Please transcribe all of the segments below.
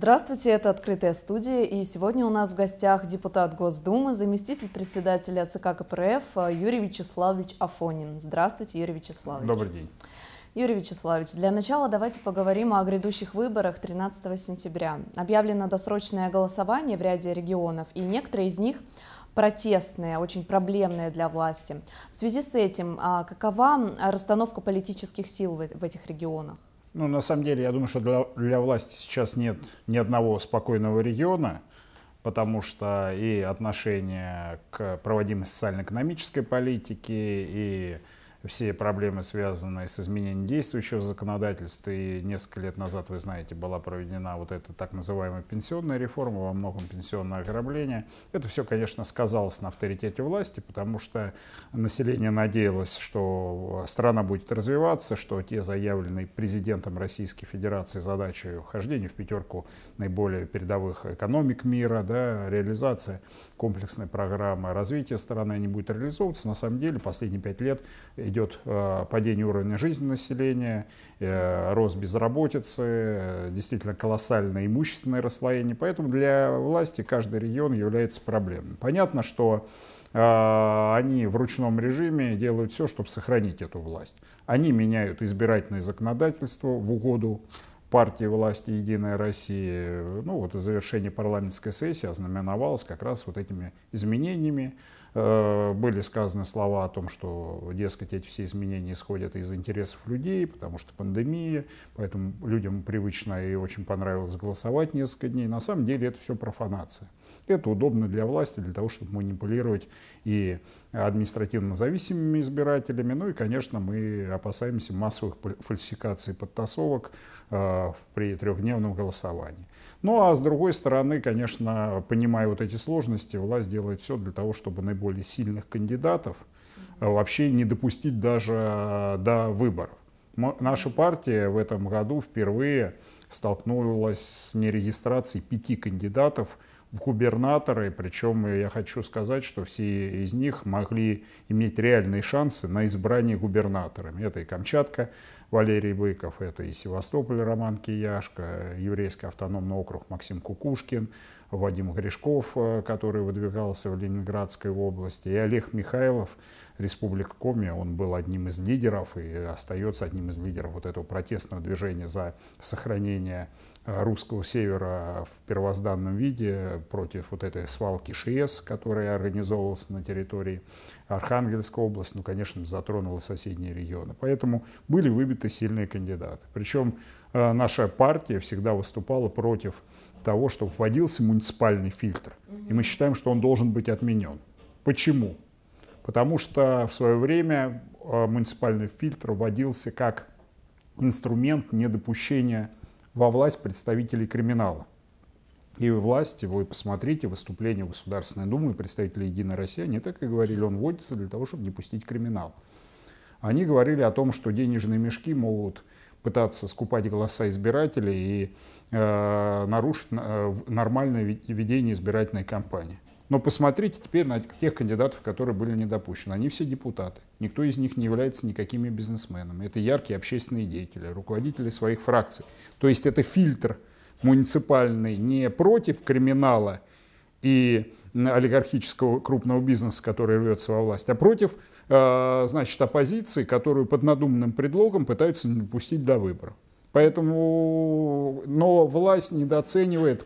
Здравствуйте, это «Открытая студия», и сегодня у нас в гостях депутат Госдумы, заместитель председателя ЦК КПРФ Юрий Вячеславович Афонин. Здравствуйте, Юрий Вячеславович. Добрый день. Юрий Вячеславович, для начала давайте поговорим о грядущих выборах 13 сентября. Объявлено досрочное голосование в ряде регионов, и некоторые из них протестные, очень проблемные для власти. В связи с этим, а, какова расстановка политических сил в этих регионах? Ну, на самом деле, я думаю, что для, для власти сейчас нет ни одного спокойного региона, потому что и отношение к проводимой социально-экономической политике, и все проблемы, связанные с изменением действующего законодательства. И несколько лет назад, вы знаете, была проведена вот эта так называемая пенсионная реформа, во многом пенсионное ограбление. Это все, конечно, сказалось на авторитете власти, потому что население надеялось, что страна будет развиваться, что те заявленные президентом Российской Федерации задачи вхождения в пятерку наиболее передовых экономик мира, да, реализация комплексной программы развития страны, не будет реализовываться. На самом деле последние пять лет идет э, падение уровня жизни населения, э, рост безработицы, э, действительно колоссальное имущественное расслоение. Поэтому для власти каждый регион является проблемой. Понятно, что они в ручном режиме делают все, чтобы сохранить эту власть. Они меняют избирательное законодательство в угоду партии власти «Единая Россия», ну вот завершение парламентской сессии ознаменовалось как раз вот этими изменениями. Э, были сказаны слова о том, что, дескать, эти все изменения исходят из интересов людей, потому что пандемия, поэтому людям привычно и очень понравилось голосовать несколько дней. На самом деле это все профанация. Это удобно для власти, для того, чтобы манипулировать и административно зависимыми избирателями. Ну и, конечно, мы опасаемся массовых фальсификаций подтасовок э, при трехдневном голосовании. Ну а с другой стороны, конечно, понимая вот эти сложности, власть делает все для того, чтобы наиболее сильных кандидатов э, вообще не допустить даже э, до выборов. Наша партия в этом году впервые столкнулась с нерегистрацией пяти кандидатов – в губернаторы, причем я хочу сказать, что все из них могли иметь реальные шансы на избрание губернаторами. Это и Камчатка Валерий Быков, это и Севастополь Роман Кияшко, Еврейский автономный округ Максим Кукушкин, Вадим Гришков, э, который выдвигался в Ленинградской области, и Олег Михайлов, Республика Коми, он был одним из лидеров и остается одним из лидеров вот этого протестного движения за сохранение Э, русского севера в первозданном виде против вот этой свалки ШИЭС, которая организовывалась на территории Архангельской области, ну, конечно, затронула соседние регионы. Поэтому были выбиты сильные кандидаты. Причем э, наша партия всегда выступала против того, чтобы вводился муниципальный фильтр. И мы считаем, что он должен быть отменен. Почему? Потому что в свое время э, муниципальный фильтр вводился как инструмент недопущения во власть представителей криминала. И власти, вы посмотрите выступления Государственной Думы и представителей «Единой России», они так и говорили, он вводится для того, чтобы не пустить криминал. Они говорили о том, что денежные мешки могут пытаться скупать голоса избирателей и э, нарушить э, нормальное ведение избирательной кампании. Но посмотрите теперь на тех кандидатов, которые были недопущены. Они все депутаты. Никто из них не является никакими бизнесменами. Это яркие общественные деятели, руководители своих фракций. То есть это фильтр муниципальный не против криминала и олигархического крупного бизнеса, который рвется во власть, а против, э, значит, оппозиции, которую под надуманным предлогом пытаются не допустить до выборов. Поэтому, но власть недооценивает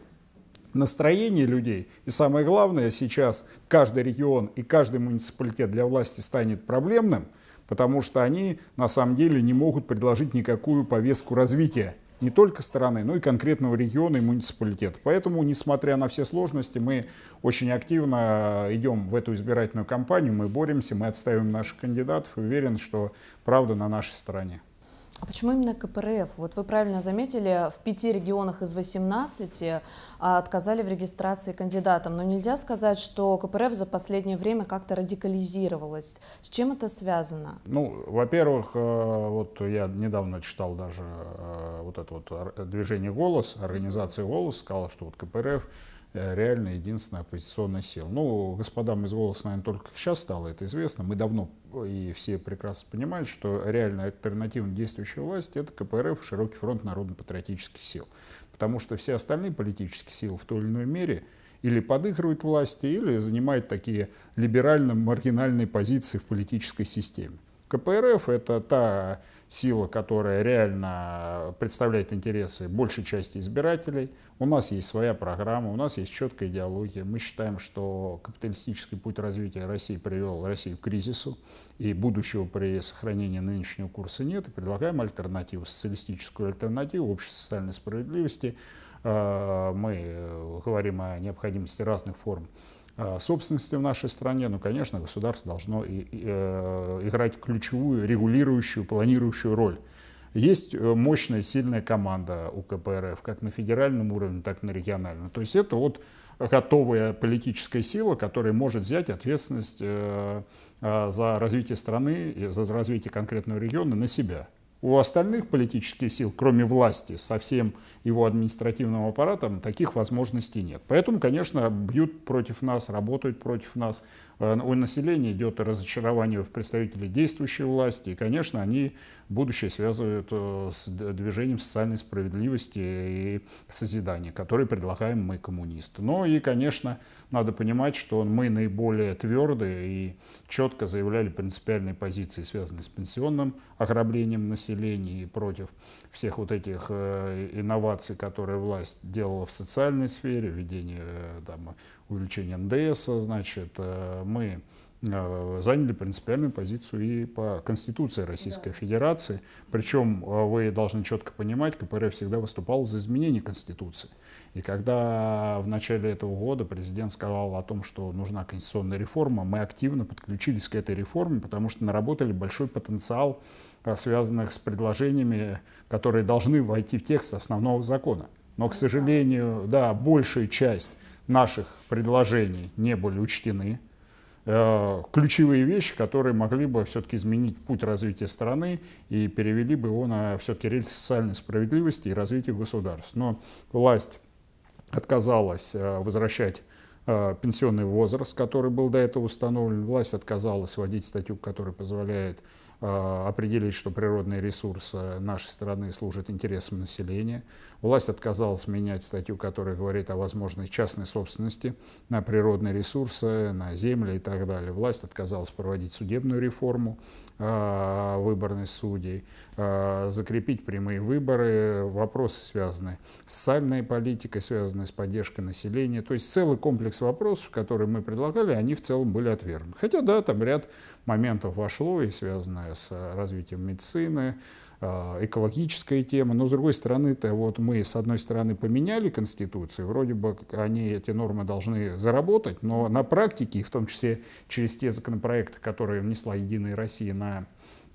настроение людей. И самое главное, сейчас каждый регион и каждый муниципалитет для власти станет проблемным, потому что они на самом деле не могут предложить никакую повестку развития не только страны, но и конкретного региона и муниципалитета. Поэтому, несмотря на все сложности, мы очень активно э, идем в эту избирательную кампанию, мы боремся, мы отстаиваем наших кандидатов и уверен, что правда на нашей стороне. А почему именно КПРФ? Вот вы правильно заметили, в пяти регионах из 18 а, отказали в регистрации кандидатам. Но нельзя сказать, что КПРФ за последнее время как-то радикализировалась. С чем это связано? Ну, во-первых, э, вот я недавно читал даже э, вот это вот движение «Голос», организация «Голос» сказала, что вот КПРФ Э, реально единственная оппозиционная сила. Ну, господам из «Голоса», наверное, только сейчас стало это известно. Мы давно и все прекрасно понимают, что реальная альтернативно действующая власть — это КПРФ, Широкий фронт народно-патриотических сил. Потому что все остальные политические силы в той или иной мере или подыгрывают власти, или занимают такие либерально-маргинальные позиции в политической системе. КПРФ — это та сила, которая реально э, представляет интересы большей части избирателей. У нас есть своя программа, у нас есть четкая идеология. Мы считаем, что капиталистический путь развития России привел Россию к кризису, и будущего при сохранении нынешнего курса нет, и предлагаем альтернативу, социалистическую альтернативу общей социальной справедливости. Э, мы э, говорим о необходимости разных форм Э, собственности в нашей стране, ну, конечно, государство должно и, и, э, играть ключевую, регулирующую, планирующую роль. Есть э, мощная, сильная команда у КПРФ, как на федеральном уровне, так и на региональном. То есть это вот готовая политическая сила, которая может взять ответственность за развитие страны, за развитие конкретного региона на себя. У остальных политических сил, кроме власти, со всем его административным аппаратом, таких возможностей нет. Поэтому, конечно, бьют против нас, работают против нас. Э, у населения идет разочарование в представителей действующей власти. И, конечно, они будущее связывают э, с движением социальной справедливости и созидания, которые предлагаем мы, коммунисты. Ну и, конечно, надо понимать, что мы наиболее твердые и четко заявляли принципиальные позиции, связанные с пенсионным ограблением населения и против всех вот этих э, инноваций, которые власть делала в социальной сфере, введение э, там, увеличения НДС, значит, э, мы Э, заняли принципиальную позицию и по Конституции Российской да. Федерации. Причем э, вы должны четко понимать, КПРФ всегда выступал за изменение Конституции. И когда в начале этого года президент сказал о том, что нужна конституционная реформа, мы активно подключились к этой реформе, потому что наработали большой потенциал, э, связанных с предложениями, которые должны войти в текст основного закона. Но, к сожалению, да, большая часть наших предложений не были учтены. Э, ключевые вещи, которые могли бы все-таки изменить путь развития страны и перевели бы его на все-таки рельс социальной справедливости и развития государств. Но власть отказалась э, возвращать э, пенсионный возраст, который был до этого установлен. Власть отказалась вводить статью, которая позволяет определить, что природные ресурсы нашей страны служат интересам населения. Власть отказалась менять статью, которая говорит о возможной частной собственности на природные ресурсы, на земли и так далее. Власть отказалась проводить судебную реформу а, выборной судей, а, закрепить прямые выборы, вопросы, связанные с социальной политикой, связанные с поддержкой населения. То есть целый комплекс вопросов, которые мы предлагали, они в целом были отвергнуты. Хотя, да, там ряд моментов вошло и связанное с э, развитием медицины, Э, экологическая тема, но с другой стороны-то вот мы с одной стороны поменяли Конституцию, вроде бы они эти нормы должны заработать, но на практике, в том числе через те законопроекты, которые внесла Единая Россия на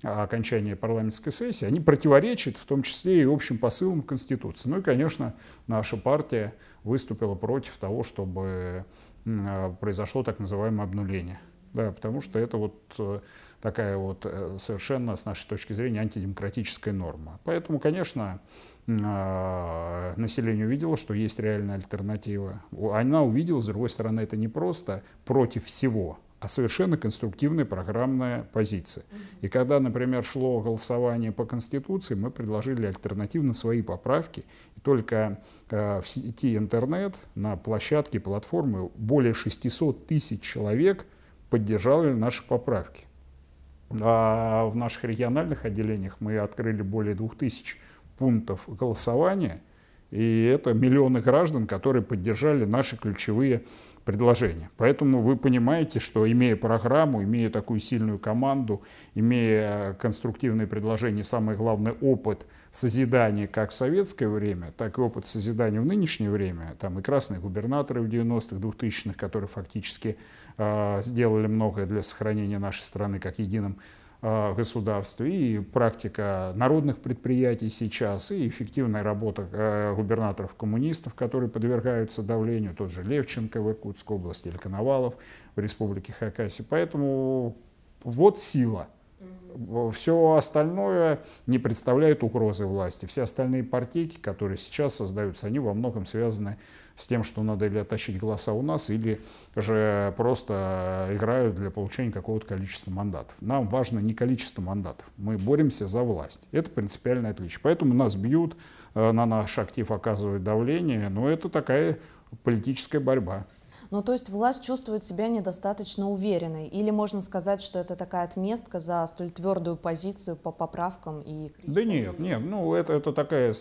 а, окончания парламентской сессии, они противоречат в том числе и общим посылам Конституции. Ну и, конечно, наша партия выступила против того, чтобы э, произошло так называемое обнуление. Да, потому что это вот э, такая вот э, совершенно, с нашей точки зрения, антидемократическая норма. Поэтому, конечно, а, население увидело, что есть реальная альтернатива. Она увидела, с другой стороны, это не просто против всего, а совершенно конструктивная программная позиция. И когда, например, шло голосование по Конституции, мы предложили альтернативно свои поправки. И только э, в сети интернет, на площадке, платформы более 600 тысяч человек поддержали наши поправки. А в наших региональных отделениях мы открыли более 2000 пунктов голосования, и это миллионы граждан, которые поддержали наши ключевые предложение. Поэтому вы понимаете, что имея программу, имея такую сильную команду, имея конструктивные предложения, самое главное опыт созидания как в советское время, так и опыт созидания в нынешнее время, там и красные губернаторы в 90-х, 2000-х, которые фактически э, сделали многое для сохранения нашей страны как единым Э, государств, и практика народных предприятий сейчас, и эффективная работа э, губернаторов-коммунистов, которые подвергаются давлению, тот же Левченко в Иркутской области, или Коновалов в Республике Хакасия. Поэтому вот сила. Все остальное не представляет угрозы власти. Все остальные партийки, которые сейчас создаются, они во многом связаны с с тем, что надо или оттащить голоса у нас, или же просто э, играют для получения какого-то количества мандатов. Нам важно не количество мандатов, мы боремся за власть. Это принципиальное отличие. Поэтому нас бьют, э, на наш актив оказывают давление, но ну, это такая политическая борьба. Ну, то есть власть чувствует себя недостаточно уверенной? Или можно сказать, что это такая отместка за столь твердую позицию по поправкам и... кризису. Да нет, нет, ну это, это такая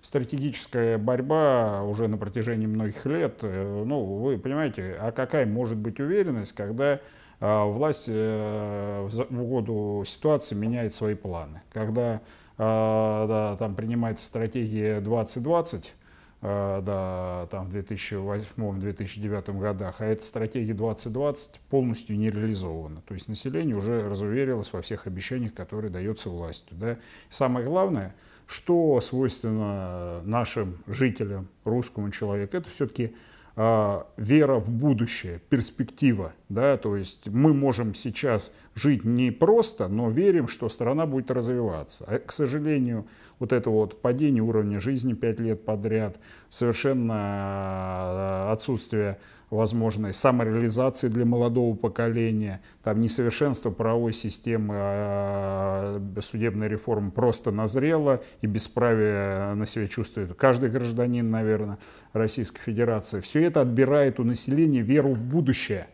стратегическая борьба уже на протяжении многих лет. Э, ну, вы понимаете, а какая может быть уверенность, когда а, власть э, в угоду ситуации меняет свои планы. Когда а, да, там принимается стратегия 2020, Э, да, там в 2008-2009 годах, а эта стратегия 2020 полностью не реализована. То есть население уже разуверилось во всех обещаниях, которые даются властью. Да. Самое главное, что свойственно нашим жителям, русскому человеку, это все-таки а, вера в будущее, перспектива, да, то есть мы можем сейчас жить не просто, но верим, что страна будет развиваться. А, к сожалению, вот это вот падение уровня жизни пять лет подряд, совершенно а, отсутствие возможной самореализации для молодого поколения, там несовершенство правовой системы, а, а судебная реформа просто назрела и бесправие на себя чувствует каждый гражданин, наверное, Российской Федерации. Все это отбирает у населения веру в будущее.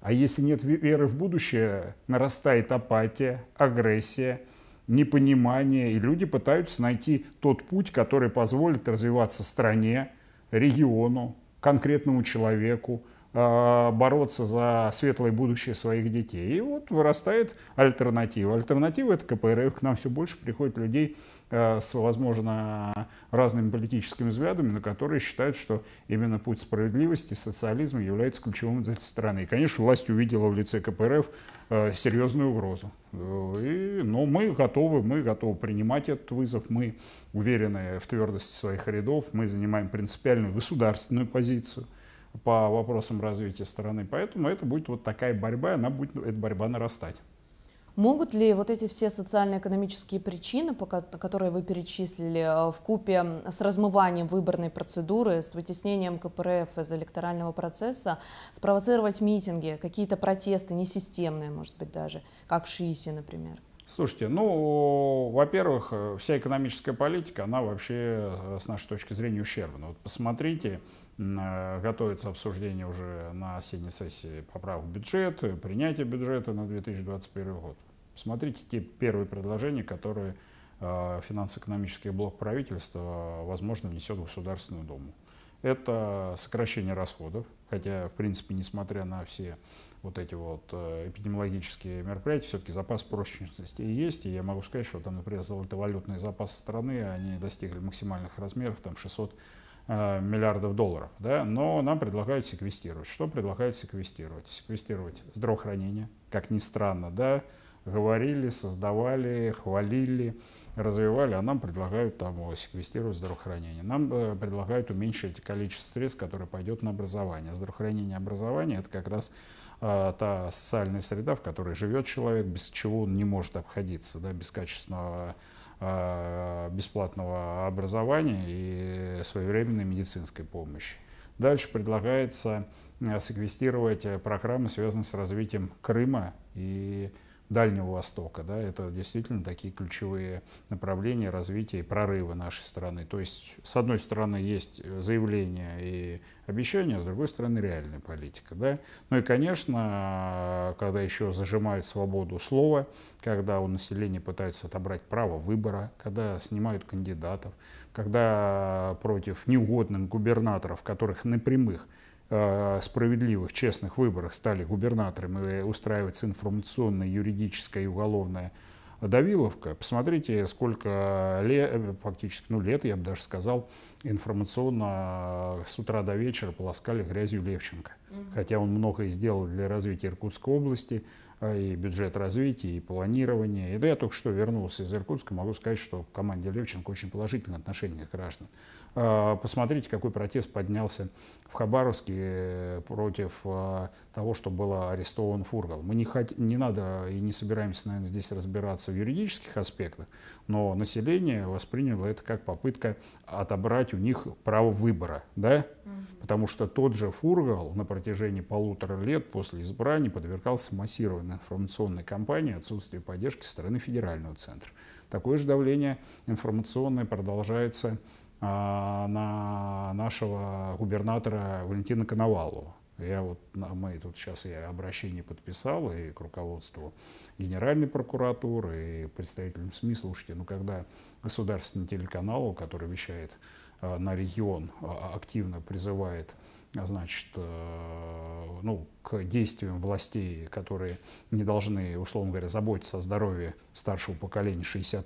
А если нет веры в будущее, нарастает апатия, агрессия, непонимание, и люди пытаются найти тот путь, который позволит развиваться стране, региону, конкретному человеку, а, бороться за светлое будущее своих детей. И вот вырастает альтернатива. Альтернатива – это КПРФ. К нам все больше приходит людей Э, с, возможно, разными политическими взглядами, на которые считают, что именно путь справедливости, социализма является ключевым для этой страны. И, конечно, власть увидела в лице КПРФ э, серьезную угрозу. Э, и, но мы готовы, мы готовы принимать этот вызов, мы уверены в твердости своих рядов, мы занимаем принципиальную государственную позицию по вопросам развития страны. Поэтому это будет вот такая борьба, она будет, эта борьба нарастать. Могут ли вот эти все социально-экономические причины, которые вы перечислили, э, в купе с размыванием выборной процедуры, с вытеснением КПРФ из электорального процесса, спровоцировать митинги, какие-то протесты несистемные, может быть, даже, как в ШИИСе, например? Слушайте, ну, во-первых, э, вся экономическая политика, она вообще, э, с нашей точки зрения, ущербна. Вот посмотрите, Э, готовится обсуждение уже на осенней сессии поправок в бюджет, принятие бюджета на 2021 год. Смотрите те первые предложения, которые э, финансово-экономический блок правительства, э, возможно, внесет в Государственную Думу. Это сокращение расходов, хотя, в принципе, несмотря на все вот эти вот эпидемиологические мероприятия, все-таки запас прочности есть, и я могу сказать, что там, например, золотовалютные запасы страны, они достигли максимальных размеров, там 600 Э, миллиардов долларов, да, но нам предлагают секвестировать. Что предлагают секвестировать? Секвестировать здравоохранение, как ни странно, да, говорили, создавали, хвалили, развивали, а нам предлагают там секвестировать здравоохранение. Нам э, предлагают уменьшить количество средств, которое пойдет на образование. Здравоохранение и образование – это как раз э, та социальная среда, в которой живет человек, без чего он не может обходиться, да, без качественного а, бесплатного образования и своевременной медицинской помощи. Дальше предлагается а, секвестировать э, программы, связанные с развитием Крыма и Крыма Дальнего Востока. Да, это действительно такие ключевые направления развития и прорыва нашей страны. То есть, с одной стороны, есть э, заявления и обещания, с другой стороны, реальная политика. Да? Ну и, конечно, а, когда еще зажимают свободу слова, когда у населения пытаются отобрать право выбора, когда снимают кандидатов, когда против неугодных губернаторов, которых напрямых – Э, справедливых, честных выборах стали губернаторами устраивать информационная, юридическая и уголовная давиловка. Посмотрите, сколько лет, э, фактически, ну, лет, я бы даже сказал, информационно э, с утра до вечера полоскали грязью Левченко. Хотя он многое сделал для развития Иркутской области, а, и бюджет развития, и планирования. И да, я только что вернулся из Иркутска, могу сказать, что к команде Левченко очень положительное отношение граждан. А, посмотрите, какой протест поднялся в Хабаровске э, против а, того, что был арестован Фургал. Мы не, хот... не надо и не собираемся, наверное, здесь разбираться в юридических аспектах, но население восприняло это как попытка отобрать у них право выбора, да? Потому что тот же Фургал на протяжении полутора лет после избрания подвергался массированной информационной кампании, отсутствию поддержки со стороны федерального центра. Такое же давление информационное продолжается а, на нашего губернатора Валентина Коновалова. Я вот, мы тут сейчас я обращение подписал и к руководству Генеральной прокуратуры, и представителям СМИ. Слушайте, ну когда государственный телеканал, который вещает а, на регион, а, активно призывает значит, э, ну, к действиям властей, которые не должны, условно говоря, заботиться о здоровье старшего поколения 60+,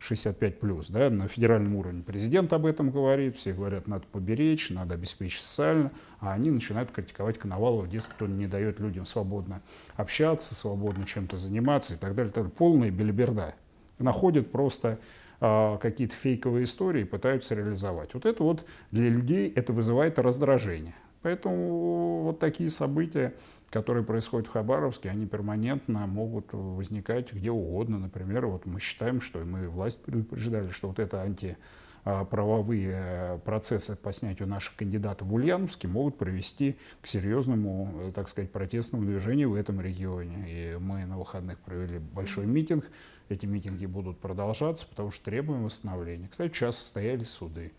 65 плюс, да, на федеральном уровне президент об этом говорит, все говорят, надо поберечь, надо обеспечить социально, а они начинают критиковать Коновалова, дескать, он не дает людям свободно общаться, свободно чем-то заниматься и так далее. Это полная белиберда. Находят просто э, какие-то фейковые истории и пытаются реализовать. Вот это вот для людей это вызывает раздражение. Поэтому вот такие события которые происходят в Хабаровске, они перманентно могут возникать где угодно. Например, вот мы считаем, что мы власть предупреждали, что вот это анти правовые э, процессы по снятию наших кандидатов в Ульяновске могут привести к серьезному, э, так сказать, протестному движению в этом регионе. И мы на выходных провели большой митинг. Эти митинги будут продолжаться, потому что требуем восстановления. Кстати, сейчас состоялись суды.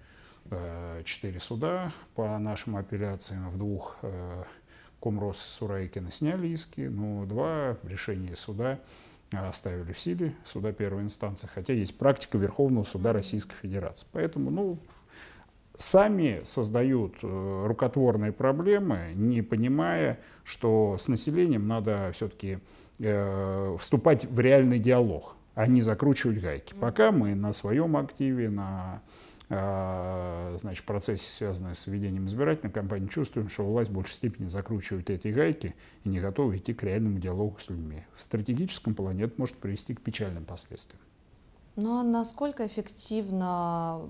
Э, четыре суда по нашим апелляциям в двух Комрос Сурайкина сняли иски, но ну, два решения суда а, оставили в силе, суда первой инстанции, хотя есть практика Верховного суда Российской Федерации. Поэтому, ну, сами создают э, рукотворные проблемы, не понимая, что с населением надо все-таки э, вступать в реальный диалог, а не закручивать гайки. Пока мы на своем активе, на а, значит, в процессе, связанном с введением избирательной кампании, чувствуем, что власть в большей степени закручивает эти гайки и не готова идти к реальному диалогу с людьми. В стратегическом плане это может привести к печальным последствиям. Но насколько эффективна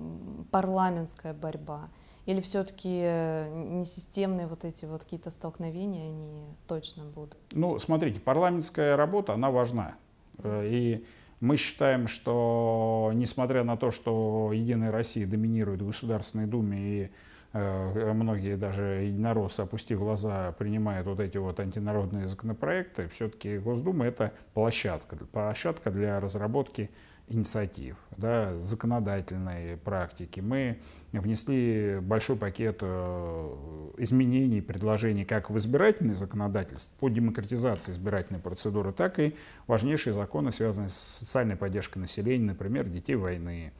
парламентская борьба? Или все-таки э, несистемные вот эти вот какие-то столкновения, они точно будут? Ну, смотрите, парламентская работа, она важна. Э, и мы считаем, что несмотря на то, что «Единая Россия» доминирует в Государственной Думе и э, многие даже единороссы, опустив глаза, принимают вот эти вот антинародные законопроекты, все-таки Госдума — это площадка, площадка для разработки инициатив, да, законодательной практики. Мы внесли большой пакет э, изменений, предложений как в избирательное законодательство по демократизации избирательной процедуры, так и важнейшие законы, связанные с социальной поддержкой населения, например, детей войны.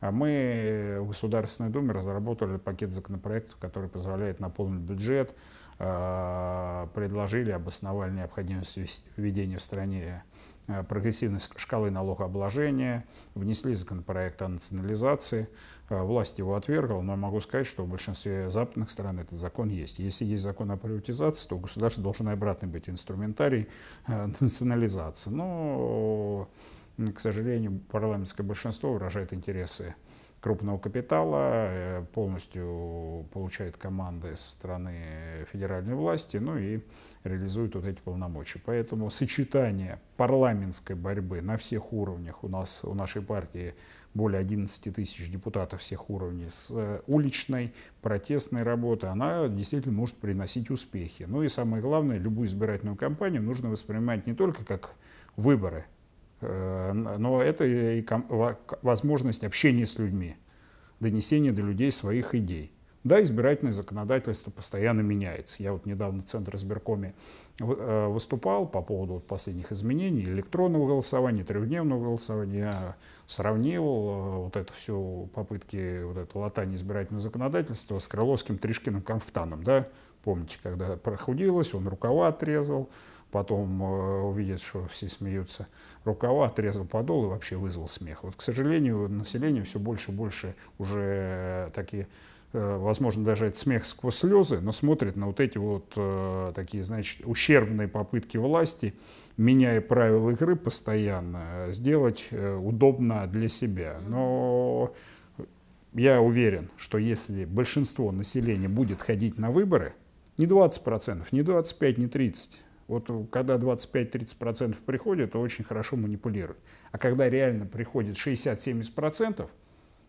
А мы в Государственной Думе разработали пакет законопроектов, который позволяет наполнить бюджет, а, предложили, обосновали необходимость введения в стране Э, прогрессивной шкалы налогообложения, внесли законопроект о национализации. Э, власть его отвергла, но могу сказать, что в большинстве западных стран этот закон есть. Если есть закон о приватизации, то государство должно обратно быть инструментарий э, национализации. Но, к сожалению, парламентское большинство выражает интересы крупного капитала, э, полностью получает команды со стороны федеральной власти, ну и реализует вот эти полномочия. Поэтому сочетание парламентской борьбы на всех уровнях у нас, у нашей партии более 11 тысяч депутатов всех уровней, с э, уличной протестной работы, она действительно может приносить успехи. Ну и самое главное, любую избирательную кампанию нужно воспринимать не только как выборы, Э, но это и возможность общения с людьми, донесения до людей своих идей. Да, избирательное законодательство постоянно меняется. Я вот недавно в Центр избиркоме э, выступал по поводу последних изменений, электронного голосования, трехдневного голосования. Я сравнивал э, вот это все попытки вот это латание избирательного законодательства с Крыловским Тришкиным Камфтаном. Да? Помните, когда прохудилось, он рукава отрезал, потом э, увидит, что все смеются, рукава отрезал подол и вообще вызвал смех. Вот, к сожалению, население все больше и больше уже э, такие э, возможно, даже это смех сквозь слезы, но смотрит на вот эти вот такие, значит, ущербные попытки власти, меняя правила игры постоянно, сделать удобно для себя. Но я уверен, что если большинство населения будет ходить на выборы, не 20%, не 25%, не 30%, вот э, когда 25-30% приходит, то очень хорошо манипулирует. А когда реально приходит 60-70%,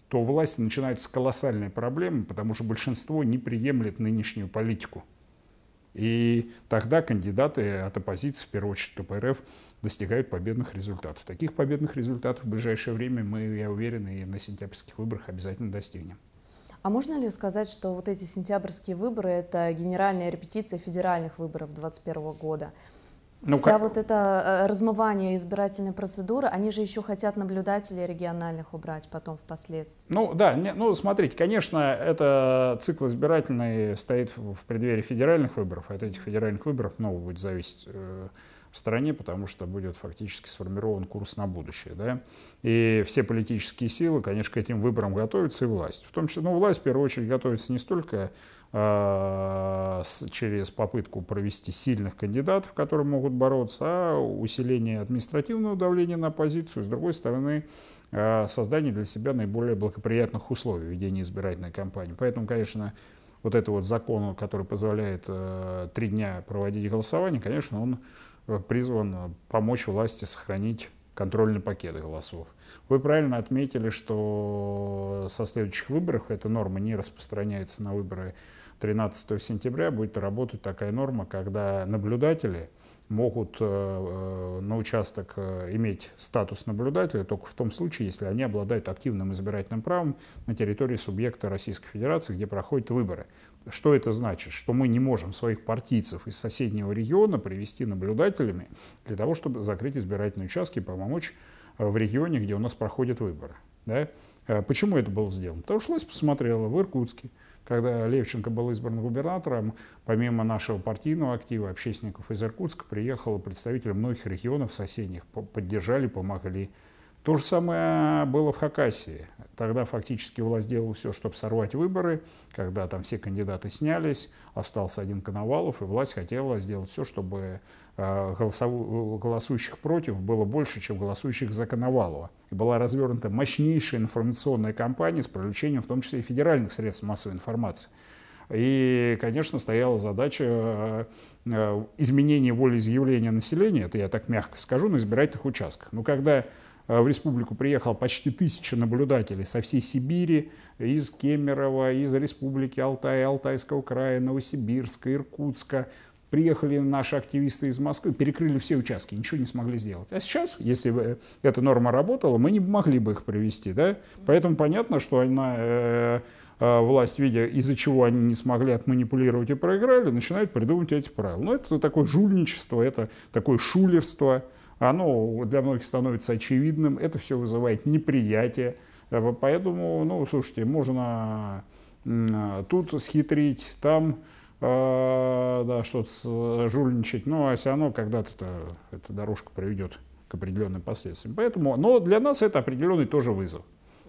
то у власти начинаются колоссальные проблемы, потому что большинство не приемлет нынешнюю политику. И тогда кандидаты от оппозиции, в первую очередь КПРФ, достигают победных результатов. Таких победных результатов в ближайшее время мы, я уверен, и на сентябрьских выборах обязательно достигнем. А можно ли сказать, что вот эти сентябрьские выборы – это генеральная репетиция федеральных выборов 2021 года? Ну, Вся как... вот это э, размывание избирательной процедуры, они же еще хотят наблюдателей региональных убрать потом впоследствии. Ну да, не, ну смотрите, конечно, это цикл избирательный стоит в преддверии федеральных выборов. От этих федеральных выборов много будет зависеть э, в стране, потому что будет фактически сформирован курс на будущее. Да? И все политические силы, конечно, к этим выборам готовятся, и власть. В том числе, ну, власть в первую очередь готовится не столько а, через попытку провести сильных кандидатов, которые могут бороться, а усиление административного давления на оппозицию, с другой стороны, а, создание для себя наиболее благоприятных условий ведения избирательной кампании. Поэтому, конечно, вот этот вот закон, который позволяет э, три дня проводить голосование, конечно, он Э, призван э, помочь власти сохранить контрольный пакет голосов. Вы правильно отметили, что со следующих выборов эта норма не распространяется на выборы 13 сентября. Будет работать такая норма, когда наблюдатели, могут э, э, на участок э, иметь статус наблюдателя только в том случае, если они обладают активным избирательным правом на территории субъекта Российской Федерации, где проходят выборы. Что это значит? Что мы не можем своих партийцев из соседнего региона привести наблюдателями для того, чтобы закрыть избирательные участки и помочь в регионе, где у нас проходят выборы. Да? Э, почему это было сделано? Потому что власть посмотрела в Иркутске, когда Левченко был избран губернатором, помимо нашего партийного актива, общественников из Иркутска, приехало представители многих регионов соседних, поддержали, помогли. То же самое было в Хакасии. Тогда фактически власть делала все, чтобы сорвать выборы, когда там все кандидаты снялись, остался один Коновалов, и власть хотела сделать все, чтобы э, голосующих против было больше, чем голосующих за Коновалова. И была развернута мощнейшая информационная кампания с привлечением в том числе и федеральных средств массовой информации. И, конечно, стояла задача э, э, изменения волеизъявления населения, это я так мягко скажу, на избирательных участках. Но когда Э, в республику приехал почти тысяча наблюдателей со всей Сибири, из Кемерово, из республики Алтай, Алтайского края, Новосибирска, Иркутска. Приехали наши активисты из Москвы, перекрыли все участки, ничего не смогли сделать. А сейчас, если бы эта норма работала, мы не могли бы их привести. Да? Поэтому понятно, что она... Э, э, власть, видя, из-за чего они не смогли отманипулировать и проиграли, начинают придумывать эти правила. Но ну, это такое жульничество, это такое шулерство. Оно для многих становится очевидным, это все вызывает неприятие. Э, поэтому, ну, слушайте, можно э, тут схитрить, там э, да, что-то жульничать, но а все равно когда-то эта дорожка приведет к определенным последствиям. Поэтому, но для нас это определенный тоже вызов.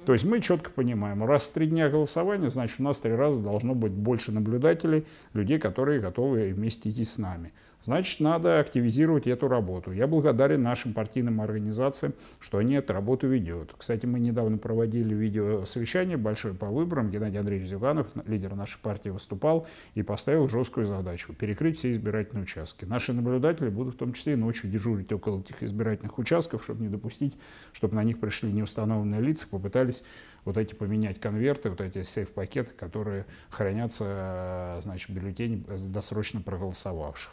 То есть мы четко понимаем, раз три дня голосования, значит, у нас три раза должно быть больше наблюдателей, людей, которые готовы вместе идти с нами. Значит, надо активизировать эту работу. Я благодарен нашим партийным организациям, что они эту работу ведут. Кстати, мы недавно проводили видеосовещание большое по выборам. Геннадий Андреевич Зюганов, лидер нашей партии, выступал и поставил жесткую задачу – перекрыть все избирательные участки. Наши наблюдатели будут в том числе и ночью дежурить около этих избирательных участков, чтобы не допустить, чтобы на них пришли неустановленные лица, попытались пытались вот эти поменять конверты, вот эти сейф-пакеты, которые хранятся, э, значит, бюллетени э, досрочно проголосовавших.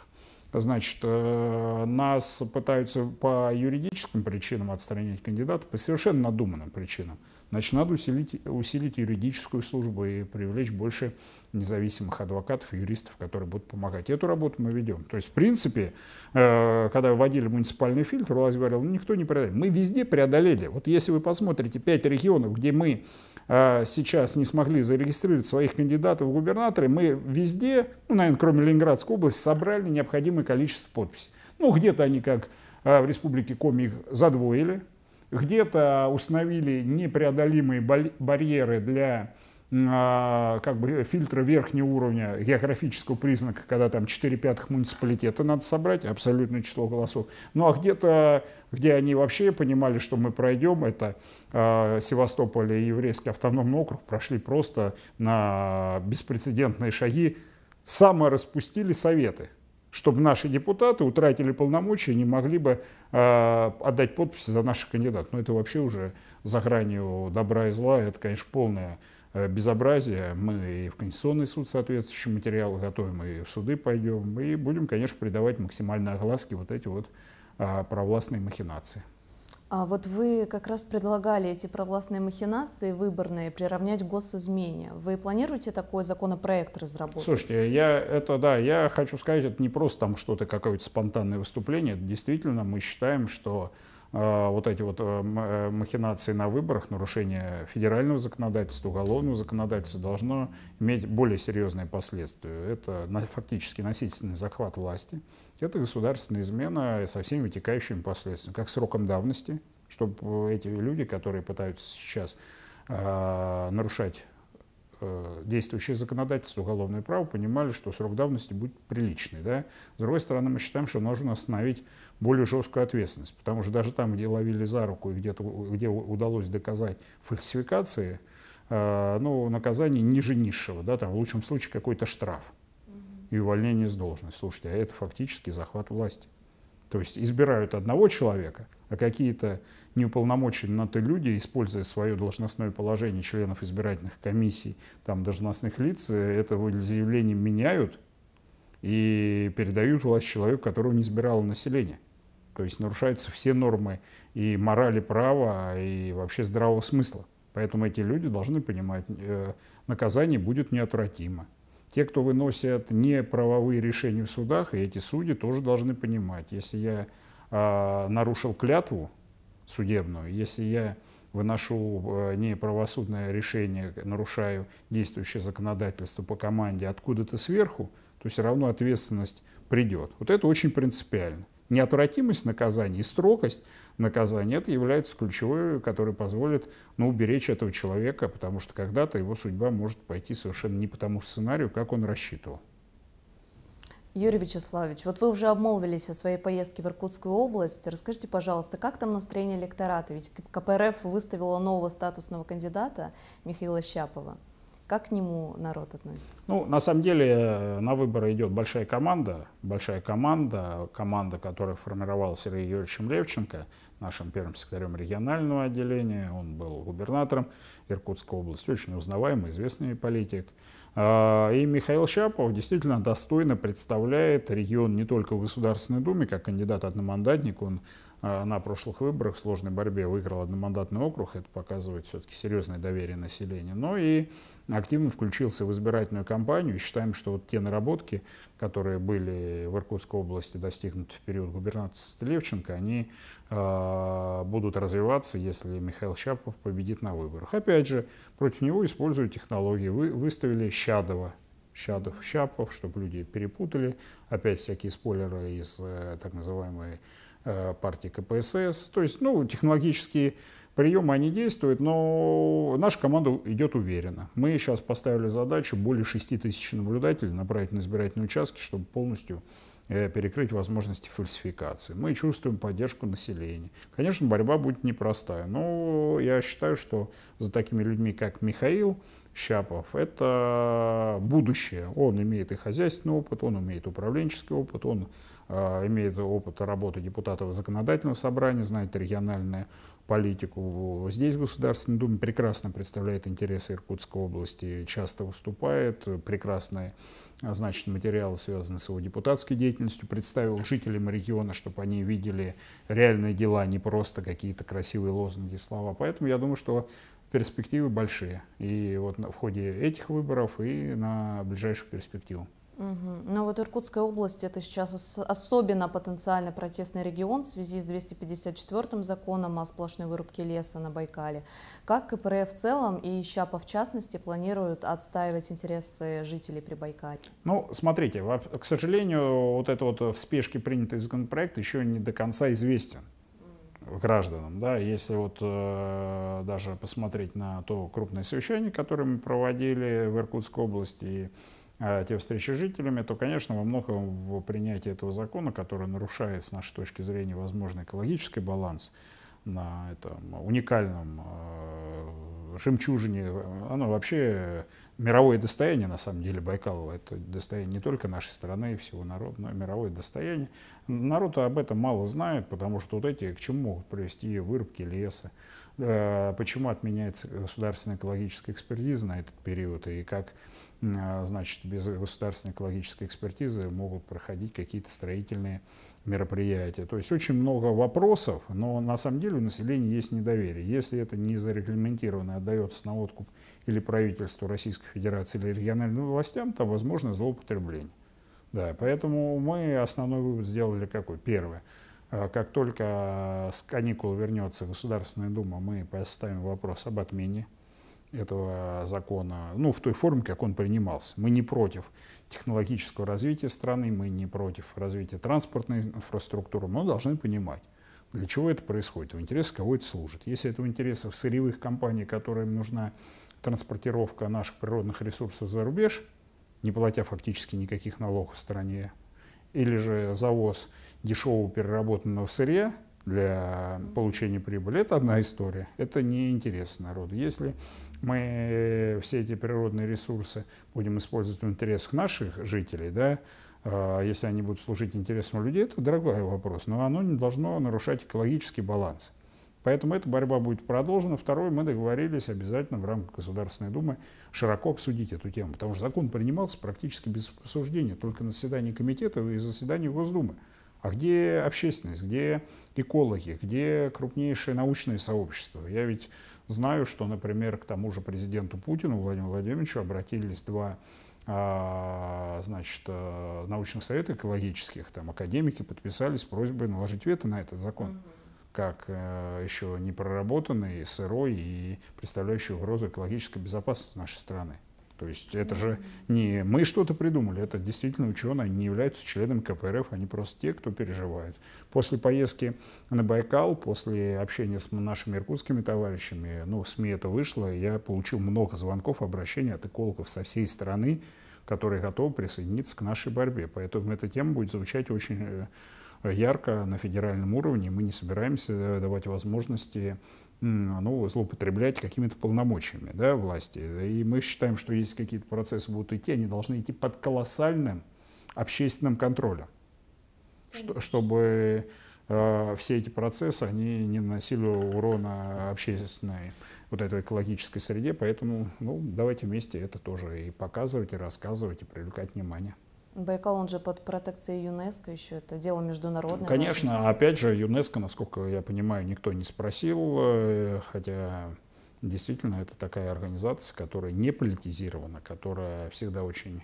Значит, э, нас пытаются по юридическим причинам отстранить кандидата, по совершенно надуманным причинам. Значит, надо усилить, усилить юридическую службу и привлечь больше независимых адвокатов и юристов, которые будут помогать. Эту работу мы ведем. То есть, в принципе, э, когда вводили муниципальный фильтр, власть говорила, ну, никто не преодолел. Мы везде преодолели. Вот если вы посмотрите пять регионов, где мы э, сейчас не смогли зарегистрировать своих кандидатов в губернаторы, мы везде, ну, наверное, кроме Ленинградской области, собрали необходимое количество подписей. Ну, где-то они, как э, в республике Коми, их задвоили, где-то установили непреодолимые барьеры для а, как бы фильтра верхнего уровня географического признака, когда там 4 пятых муниципалитета надо собрать, абсолютное число голосов. Ну а где-то, где они вообще понимали, что мы пройдем, это э, Севастополь и Еврейский автономный округ прошли просто на беспрецедентные шаги, самораспустили советы чтобы наши депутаты утратили полномочия и не могли бы э, отдать подписи за наших кандидатов. Но это вообще уже за гранью добра и зла, это, конечно, полное э, безобразие. Мы и в Конституционный суд соответствующие материалы готовим, и в суды пойдем, и будем, конечно, придавать максимальные огласки вот эти вот э, а, провластные махинации. А вот вы как раз предлагали эти провластные махинации выборные приравнять госизмене. Вы планируете такой законопроект разработать? Слушайте, я это да, я хочу сказать, это не просто там что-то какое-то спонтанное выступление. действительно мы считаем, что Э, вот эти вот э, э, махинации на выборах, нарушение федерального законодательства, уголовного законодательства должно иметь более серьезные последствия. Это фактически носительный захват власти, это государственная измена со всеми вытекающими последствиями, как сроком давности, чтобы эти люди, которые пытаются сейчас нарушать действующее законодательство, уголовное право, понимали, что срок давности будет приличный. Да? С другой стороны, мы считаем, что нужно остановить более жесткую ответственность. Потому что даже там, где ловили за руку и где, где удалось доказать фальсификации, э, ну, наказание ниже низшего, да, там в лучшем случае какой-то штраф и увольнение с должности. Слушайте, а это фактически захват власти. То есть избирают одного человека, а какие-то неуполномоченные на то люди, используя свое должностное положение членов избирательных комиссий, там, должностных лиц, э, это заявление меняют и передают власть человеку, которого не избирало население. То есть нарушаются все нормы и морали права, и вообще здравого смысла. Поэтому эти люди должны понимать, э, наказание будет неотвратимо. Те, кто выносят неправовые решения в судах, и эти судьи тоже должны понимать, если я э, нарушил клятву судебную, если я выношу э, неправосудное решение, нарушаю действующее законодательство по команде откуда-то сверху, то все равно ответственность придет. Вот это очень принципиально. Неотвратимость наказания и строгость наказания – это является ключевой, который позволит ну, уберечь этого человека, потому что когда-то его судьба может пойти совершенно не по тому сценарию, как он рассчитывал. Юрий Вячеславович, вот вы уже обмолвились о своей поездке в Иркутскую область. Расскажите, пожалуйста, как там настроение электората? Ведь КПРФ выставила нового статусного кандидата Михаила Щапова. Как к нему народ относится? Ну, на самом деле, э, на выборы идет большая команда. Большая команда, команда, которая формировал Сергей Юрьевичем Левченко, нашим первым секретарем регионального отделения. Он был губернатором Иркутской области, очень узнаваемый, известный политик. А, и Михаил Шапов действительно достойно представляет регион не только в Государственной Думе, как кандидат одномандатник, он а, на прошлых выборах в сложной борьбе выиграл одномандатный округ. Это показывает все-таки серьезное доверие населения. Но ну и активно включился в избирательную кампанию. И считаем, что вот те наработки, которые были в Иркутской области достигнуты в период губернаторства Левченко, они э, будут развиваться, если Михаил Щапов победит на выборах. Опять же, против него используют технологии. Вы, выставили Щадова Щадов, Щапов, чтобы люди перепутали. Опять всякие спойлеры из э, так называемой Э, партии КПСС. То есть, ну, технологические приемы, они действуют, но наша команда идет уверенно. Мы сейчас поставили задачу более 6 тысяч наблюдателей направить на избирательные участки, чтобы полностью Э, перекрыть возможности фальсификации. Мы чувствуем поддержку населения. Конечно, борьба будет непростая, но я считаю, что за такими людьми, как Михаил Щапов, это будущее. Он имеет и хозяйственный опыт, он имеет управленческий опыт, он э, имеет опыт работы депутата в законодательном собрании, знает региональную политику. Здесь Государственная Дума прекрасно представляет интересы Иркутской области, часто выступает, прекрасные значит, материалы, связанные с его депутатской деятельностью, представил жителям региона, чтобы они видели реальные дела, а не просто какие-то красивые лозунги, слова. Поэтому я думаю, что перспективы большие. И вот в ходе этих выборов и на ближайшую перспективу. Угу. ну вот Иркутская область это сейчас особенно потенциально протестный регион в связи с 254 м законом о сплошной вырубке леса на Байкале. Как КПРФ в целом и ЩАПа в частности планируют отстаивать интересы жителей при Байкале? Ну, смотрите, к сожалению, вот этот вот в спешке принятый законопроект еще не до конца известен гражданам, да, если вот э, даже посмотреть на то крупное совещание, которое мы проводили в Иркутской области, и а, те встречи с жителями, то, конечно, во многом в принятии этого закона, который нарушает с нашей точки зрения возможный экологический баланс на этом уникальном а, жемчужине, оно вообще мировое достояние, на самом деле, Байкал, это достояние не только нашей страны и всего народа, но и мировое достояние. Народ об этом мало знает, потому что вот эти к чему могут привести вырубки леса, э, почему отменяется государственная экологическая экспертиза на этот период, и как а, значит, без государственной экологической экспертизы могут проходить какие-то строительные мероприятия. То есть очень много вопросов, но на самом деле у населения есть недоверие. Если это не зарегламентировано отдается на откуп или правительству Российской Федерации или региональным властям, то возможно злоупотребление. Да, поэтому мы основной вывод сделали какой? Первое. А, как только с каникул вернется Государственная Дума, мы поставим вопрос об отмене этого закона, ну, в той форме, как он принимался. Мы не против технологического развития страны, мы не против развития транспортной инфраструктуры, но должны понимать, для чего это происходит, в интересах кого это служит. Если это в интересах сырьевых компаний, которым нужна транспортировка наших природных ресурсов за рубеж, не платя фактически никаких налогов в стране, или же завоз дешевого переработанного сырья – для получения прибыли. Это одна история, это не интерес народу. Если мы все эти природные ресурсы будем использовать в интересах наших жителей, да, а, если они будут служить интересам людей, это дорогой вопрос, но оно не должно нарушать экологический баланс. Поэтому эта борьба будет продолжена. Второе, мы договорились обязательно в рамках Государственной Думы широко обсудить эту тему, потому что закон принимался практически без обсуждения, только на заседании комитета и заседании Госдумы. А где общественность, где экологи, где крупнейшие научные сообщества? Я ведь знаю, что, например, к тому же президенту Путину Владимиру Владимировичу обратились два а, значит, э, научных совета экологических, там академики подписались с просьбой наложить вето на этот закон, как э, еще не проработанный, сырой и представляющий угрозу экологической безопасности нашей страны. То есть это же не мы что-то придумали, это действительно ученые, они не являются членами КПРФ, они просто те, кто переживает. После поездки на Байкал, после общения с нашими иркутскими товарищами, ну, в СМИ это вышло, я получил много звонков, обращений от экологов со всей страны, которые готовы присоединиться к нашей борьбе. Поэтому эта тема будет звучать очень э, ярко на федеральном уровне. Мы не собираемся э, давать возможности ну, злоупотреблять какими-то полномочиями да, власти. И мы считаем, что если какие-то процессы будут идти, они должны идти под колоссальным общественным контролем, что, чтобы э, все эти процессы они не наносили урона общественной вот этой экологической среде. Поэтому ну, давайте вместе это тоже и показывать, и рассказывать, и привлекать внимание. Байкал, он же под протекцией ЮНЕСКО еще, это дело международное. Конечно, важности. опять же, ЮНЕСКО, насколько я понимаю, никто не спросил, э, хотя действительно это такая организация, которая не политизирована, которая всегда очень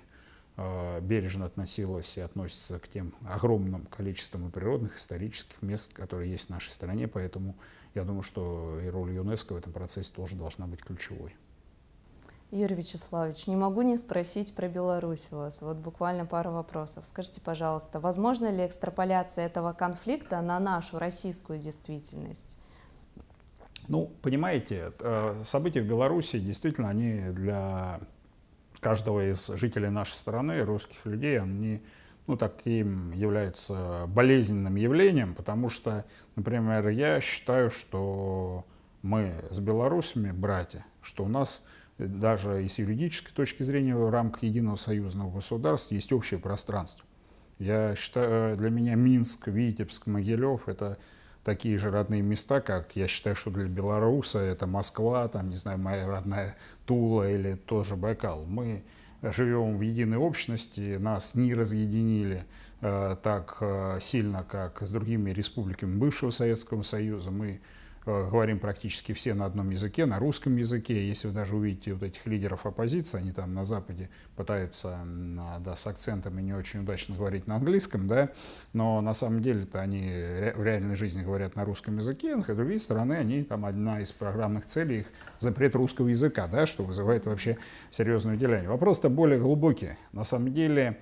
э, бережно относилась и относится к тем огромным количествам и природных, исторических мест, которые есть в нашей стране. Поэтому я думаю, что и роль ЮНЕСКО в этом процессе тоже должна быть ключевой. Юрий Вячеславович, не могу не спросить про Беларусь у вас. Вот буквально пару вопросов. Скажите, пожалуйста, возможно ли экстраполяция этого конфликта на нашу российскую действительность? Ну, понимаете, э, события в Беларуси действительно, они для каждого из жителей нашей страны, русских людей, они ну, таким являются болезненным явлением, потому что, например, я считаю, что мы с белорусами братья, что у нас даже и с юридической точки зрения в рамках единого союзного государства есть общее пространство. Я считаю, э, для меня Минск, Витебск, Могилев – это такие же родные места, как я считаю, что для белоруса это Москва, там, не знаю, моя родная Тула или тоже Байкал. Мы живем в единой общности, нас не разъединили э, так э, сильно, как с другими республиками бывшего Советского Союза. Мы Э, говорим практически все на одном языке, на русском языке. Если вы даже увидите вот этих лидеров оппозиции, они там на Западе пытаются а, да, с акцентами не очень удачно говорить на английском, да, но на самом деле-то они в реальной жизни говорят на русском языке, а с другой стороны, они там одна из программных целей их запрет русского языка, да, что вызывает вообще серьезное уделение. Вопрос-то более глубокий. На самом деле,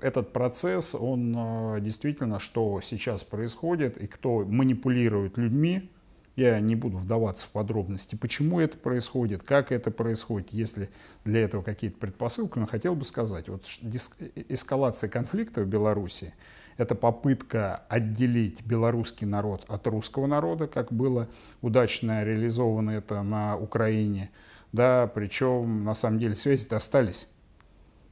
этот процесс, он э, действительно, что сейчас происходит и кто манипулирует людьми, я не буду вдаваться в подробности, почему это происходит, как это происходит, если для этого какие-то предпосылки, но хотел бы сказать, вот э, э, эскалация конфликта в Беларуси – это попытка отделить белорусский народ от русского народа, как было удачно реализовано это на Украине, да, причем на самом деле связи-то остались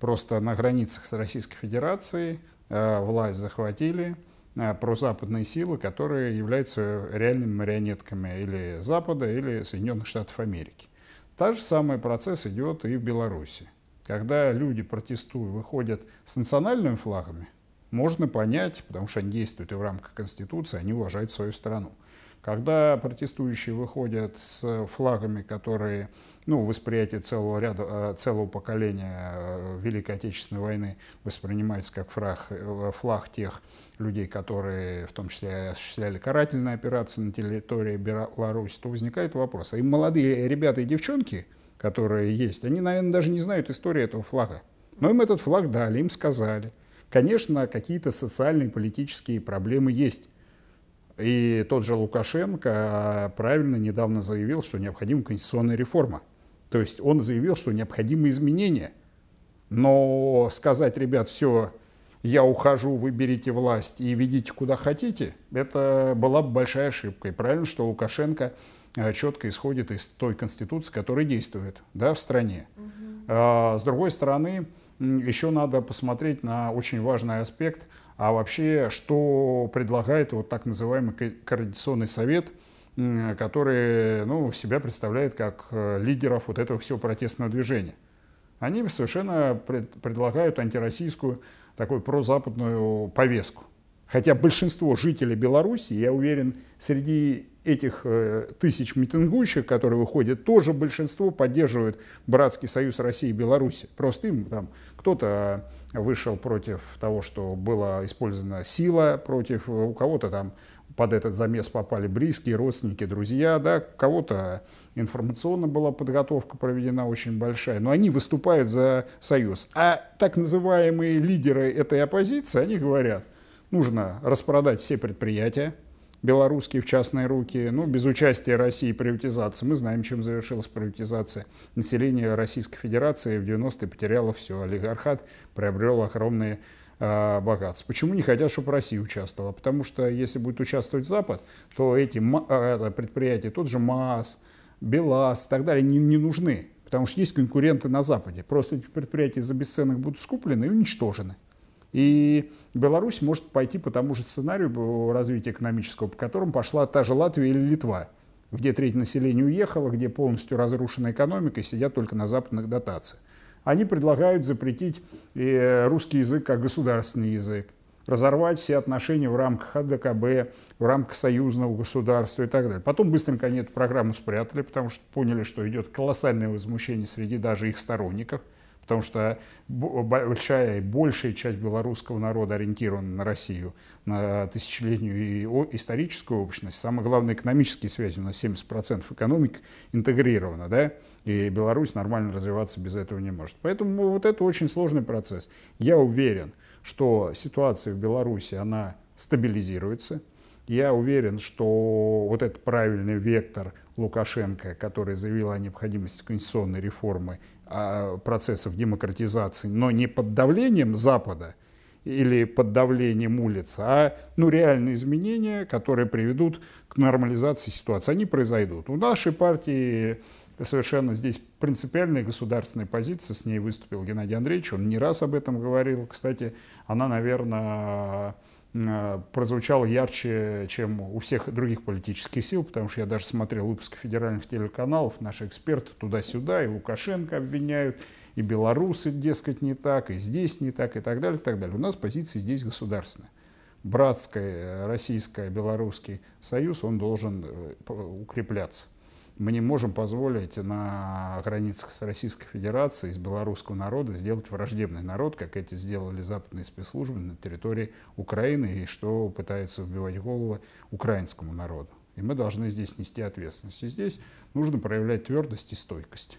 Просто на границах с Российской Федерацией э, власть захватили э, прозападные силы, которые являются реальными марионетками или Запада, или Соединенных Штатов Америки. Та же самый процесс идет и в Беларуси. Когда люди, протестуют, выходят с национальными флагами, можно понять, потому что они действуют и в рамках Конституции, они уважают свою страну. Когда протестующие выходят с флагами, которые, ну, восприятие целого ряда, э, целого поколения э, Великой Отечественной войны воспринимается как флаг э, флаг тех людей, которые в том числе осуществляли карательные операции на территории Беларуси, то возникает вопрос. А и молодые ребята и девчонки, которые есть, они, наверное, даже не знают истории этого флага. Но им этот флаг дали, им сказали. Конечно, какие-то социальные и политические проблемы есть. И тот же Лукашенко а, правильно недавно заявил, что необходима конституционная реформа. То есть он заявил, что необходимы изменения. Но сказать, ребят, все, я ухожу, выберите власть и ведите куда хотите, это была бы большая ошибка. И правильно, что Лукашенко а, четко исходит из той конституции, которая действует да, в стране. Угу. А, с другой стороны, еще надо посмотреть на очень важный аспект – а вообще, что предлагает вот так называемый Координационный совет, который ну, себя представляет как э, лидеров вот этого всего протестного движения. Они совершенно пред, предлагают антироссийскую, такую прозападную повестку. Хотя большинство жителей Беларуси, я уверен, среди этих э, тысяч митингующих, которые выходят, тоже большинство поддерживают Братский союз России и Беларуси. Просто им там кто-то вышел против того, что была использована сила против, э, у кого-то там под этот замес попали близкие, родственники, друзья, да, кого-то информационно была подготовка проведена очень большая, но они выступают за союз. А так называемые лидеры этой оппозиции, они говорят, Нужно распродать все предприятия, белорусские в частные руки. Ну, без участия России приватизации. Мы знаем, чем завершилась приватизация. Население Российской Федерации в 90-е потеряло все. Олигархат приобрел огромные э, а, богатств. Почему не хотят, чтобы Россия участвовала? Потому что если будет участвовать Запад, то эти а, предприятия, тот же МАЗ, БелАЗ и так далее, не, не нужны. Потому что есть конкуренты на Западе. Просто эти предприятия за бесценок будут скуплены и уничтожены. И Беларусь может пойти по тому же сценарию развития экономического, по которому пошла та же Латвия или Литва, где треть населения уехала, где полностью разрушена экономика и сидят только на западных дотациях. Они предлагают запретить э, русский язык как государственный язык, разорвать все отношения в рамках АДКБ, в рамках союзного государства и так далее. Потом быстренько они эту программу спрятали, потому что поняли, что идет колоссальное возмущение среди даже их сторонников – Потому что большая, большая часть белорусского народа ориентирована на Россию, на тысячелетнюю историческую общность. Самое главное, экономические связи. У нас 70% экономик интегрировано, да? И Беларусь нормально развиваться без этого не может. Поэтому вот это очень сложный процесс. Я уверен, что ситуация в Беларуси, она стабилизируется – я уверен, что вот этот правильный вектор Лукашенко, который заявил о необходимости конституционной реформы а, процессов демократизации, но не под давлением Запада или под давлением улиц, а ну, реальные изменения, которые приведут к нормализации ситуации, они произойдут. У нашей партии совершенно здесь принципиальная государственная позиция. С ней выступил Геннадий Андреевич, он не раз об этом говорил. Кстати, она, наверное, Э, прозвучал ярче, чем у всех других политических сил, потому что я даже смотрел выпуски федеральных телеканалов, наши эксперты туда-сюда, и Лукашенко обвиняют, и белорусы, дескать, не так, и здесь не так, и так далее, и так далее. У нас позиция здесь государственная, Братская э, российская, белорусский союз, он должен э, укрепляться мы не можем позволить на границах с Российской Федерацией, с белорусского народа сделать враждебный народ, как эти сделали западные спецслужбы на территории Украины и что пытаются вбивать голову украинскому народу. И мы должны здесь нести ответственность. И здесь нужно проявлять твердость и стойкость.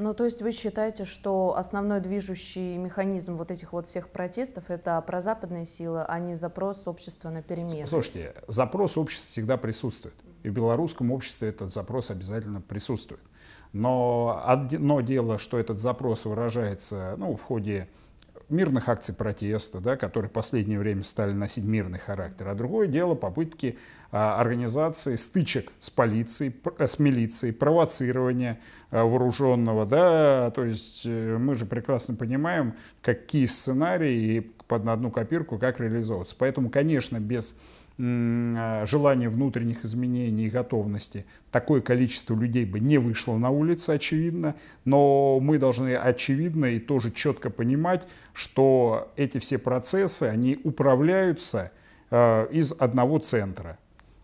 Ну, то есть вы считаете, что основной движущий механизм вот этих вот всех протестов – это прозападные сила, а не запрос общества на перемены? Слушайте, запрос общества всегда присутствует. И в белорусском обществе этот запрос обязательно присутствует. Но одно дело, что этот запрос выражается ну, в ходе мирных акций протеста, да, которые в последнее время стали носить мирный характер, а другое дело попытки а, организации стычек с полицией, э, с милицией, провоцирования а, вооруженного, да, то есть э, мы же прекрасно понимаем, какие сценарии под одну копирку как реализовываться. Поэтому, конечно, без Э, желания внутренних изменений и готовности, такое количество людей бы не вышло на улицы, очевидно, но мы должны очевидно и тоже четко понимать, что эти все процессы, они управляются э, из одного центра.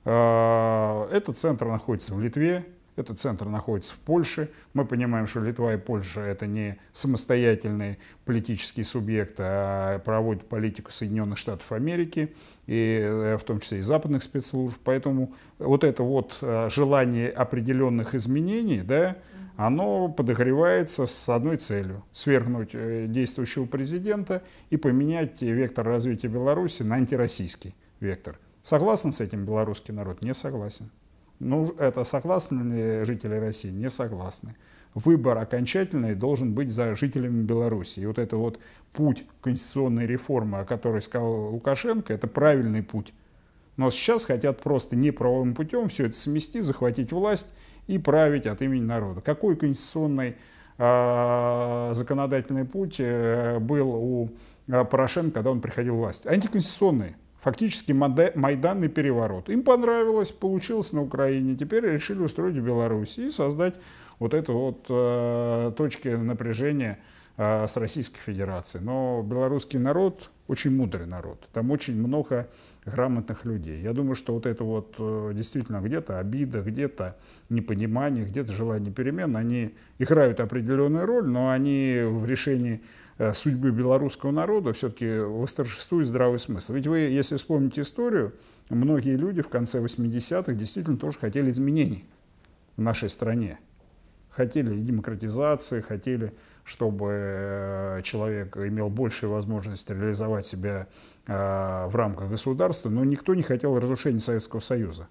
Э, этот центр находится в Литве, этот центр находится в Польше. Мы понимаем, что Литва и Польша — это не самостоятельные политические субъекты, а проводят политику Соединенных Штатов Америки, и, э, в том числе и западных спецслужб. Поэтому вот это вот э, желание определенных изменений, да, оно подогревается с одной целью – свергнуть э, действующего президента и поменять вектор развития Беларуси на антироссийский вектор. Согласен с этим белорусский народ? Не согласен. Ну, это согласны ли жители России? Не согласны. Выбор окончательный должен быть за жителями Беларуси. И вот это вот путь конституционной реформы, о которой сказал Лукашенко, это правильный путь. Но сейчас хотят просто неправовым путем все это смести, захватить власть и править от имени народа. Какой конституционный э, законодательный путь э, был у э, Порошенко, когда он приходил в власть? Антиконституционный. Фактически майданный переворот. Им понравилось, получилось на Украине. Теперь решили устроить в Беларуси и создать вот эту вот э, точки напряжения э, с Российской Федерацией. Но белорусский народ очень мудрый народ. Там очень много грамотных людей. Я думаю, что вот это вот э, действительно где-то обида, где-то непонимание, где-то желание перемен, они играют определенную роль, но они в решении Э, судьбы белорусского народа все-таки восторжествует здравый смысл. Ведь вы, если вспомните историю, многие люди в конце 80-х действительно тоже хотели изменений в нашей стране. Хотели демократизации, хотели, чтобы э, человек имел большую возможность реализовать себя э, в рамках государства, но никто не хотел разрушения Советского Союза.